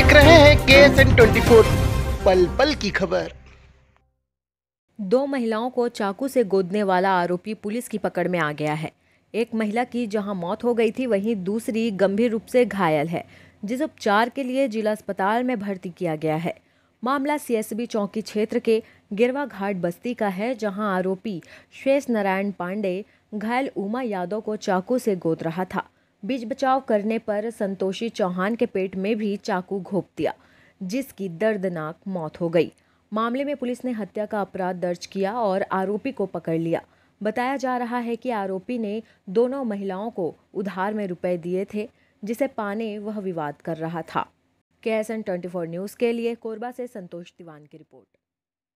देख रहे हैं के एस एन ट्वेंटी फोर पल पल की खबर दो महिलाओं को चाकू से गोदने वाला आरोपी पुलिस की पकड़ में आ गया है एक महिला की जहां मौत हो गई थी वहीं दूसरी गंभीर रूप से घायल है जिस उपचार के लिए जिला अस्पताल में भर्ती किया गया है मामला सीएसबी चौकी क्षेत्र के गिरवा घाट बस्ती का है जहां आरोपी शेष नारायण पांडे घायल उमा यादव को चाकू से गोद रहा था बीच बचाव करने पर संतोषी चौहान के पेट में भी चाकू घोप दिया जिसकी दर्दनाक मौत हो गई मामले में पुलिस ने हत्या का अपराध दर्ज किया और आरोपी को पकड़ लिया बताया जा रहा है कि आरोपी ने दोनों महिलाओं को उधार में रुपए दिए थे जिसे पाने वह विवाद कर रहा था के एस एन ट्वेंटी न्यूज़ के लिए कोरबा से संतोष तिवान की रिपोर्ट